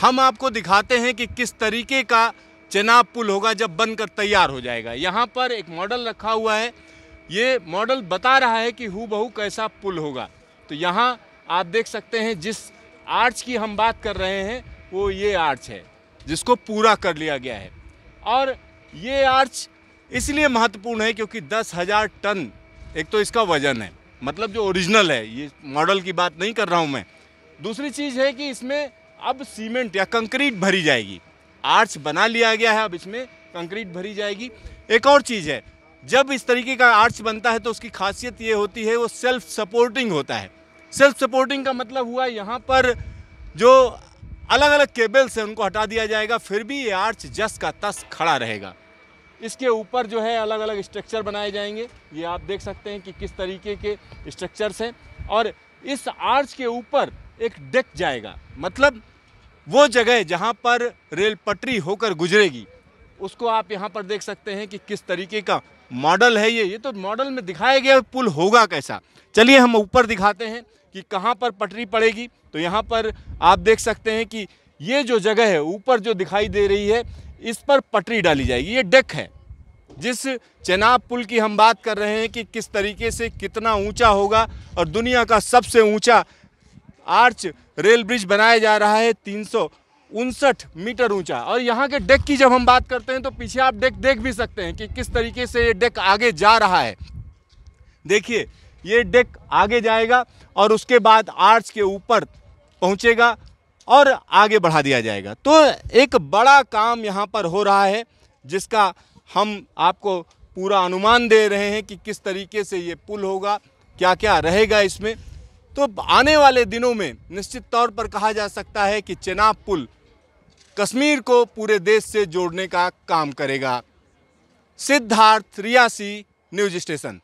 हम आपको दिखाते हैं कि किस तरीके का चेनाब पुल होगा जब बनकर तैयार हो जाएगा यहाँ पर एक मॉडल रखा हुआ है ये मॉडल बता रहा है कि हु बहू कैसा पुल होगा तो यहाँ आप देख सकते हैं जिस आर्च की हम बात कर रहे हैं वो ये आर्च है जिसको पूरा कर लिया गया है और ये आर्च इसलिए महत्वपूर्ण है क्योंकि दस हज़ार टन एक तो इसका वज़न है मतलब जो ओरिजिनल है ये मॉडल की बात नहीं कर रहा हूँ मैं दूसरी चीज़ है कि इसमें अब सीमेंट या कंक्रीट भरी जाएगी आर्च बना लिया गया है अब इसमें कंक्रीट भरी जाएगी एक और चीज़ है जब इस तरीके का आर्च बनता है तो उसकी खासियत ये होती है वो सेल्फ सपोर्टिंग होता है सेल्फ सपोर्टिंग का मतलब हुआ यहाँ पर जो अलग अलग केबल्स हैं उनको हटा दिया जाएगा फिर भी ये आर्च जस का तस खड़ा रहेगा इसके ऊपर जो है अलग अलग स्ट्रक्चर बनाए जाएंगे ये आप देख सकते हैं कि किस तरीके के स्ट्रक्चर्स हैं और इस आर्च के ऊपर एक डेक जाएगा मतलब वो जगह जहाँ पर रेल पटरी होकर गुजरेगी उसको आप यहाँ पर देख सकते हैं कि किस तरीके का मॉडल है ये ये तो मॉडल में दिखाया गया पुल होगा कैसा चलिए हम ऊपर दिखाते हैं कि कहाँ पर पटरी पड़ेगी तो यहाँ पर आप देख सकते हैं कि ये जो जगह है ऊपर जो दिखाई दे रही है इस पर पटरी डाली जाएगी ये डेक है जिस चेनाब पुल की हम बात कर रहे हैं कि किस तरीके से कितना ऊंचा होगा और दुनिया का सबसे ऊंचा आर्च रेल ब्रिज बनाया जा रहा है तीन उनसठ मीटर ऊंचा और यहाँ के डेक की जब हम बात करते हैं तो पीछे आप डेक देख भी सकते हैं कि किस तरीके से ये डेक आगे जा रहा है देखिए ये डेक आगे जाएगा और उसके बाद आर्च के ऊपर पहुँचेगा और आगे बढ़ा दिया जाएगा तो एक बड़ा काम यहाँ पर हो रहा है जिसका हम आपको पूरा अनुमान दे रहे हैं कि किस तरीके से ये पुल होगा क्या क्या रहेगा इसमें तो आने वाले दिनों में निश्चित तौर पर कहा जा सकता है कि चेनाब पुल कश्मीर को पूरे देश से जोड़ने का काम करेगा सिद्धार्थ रियासी न्यूज स्टेशन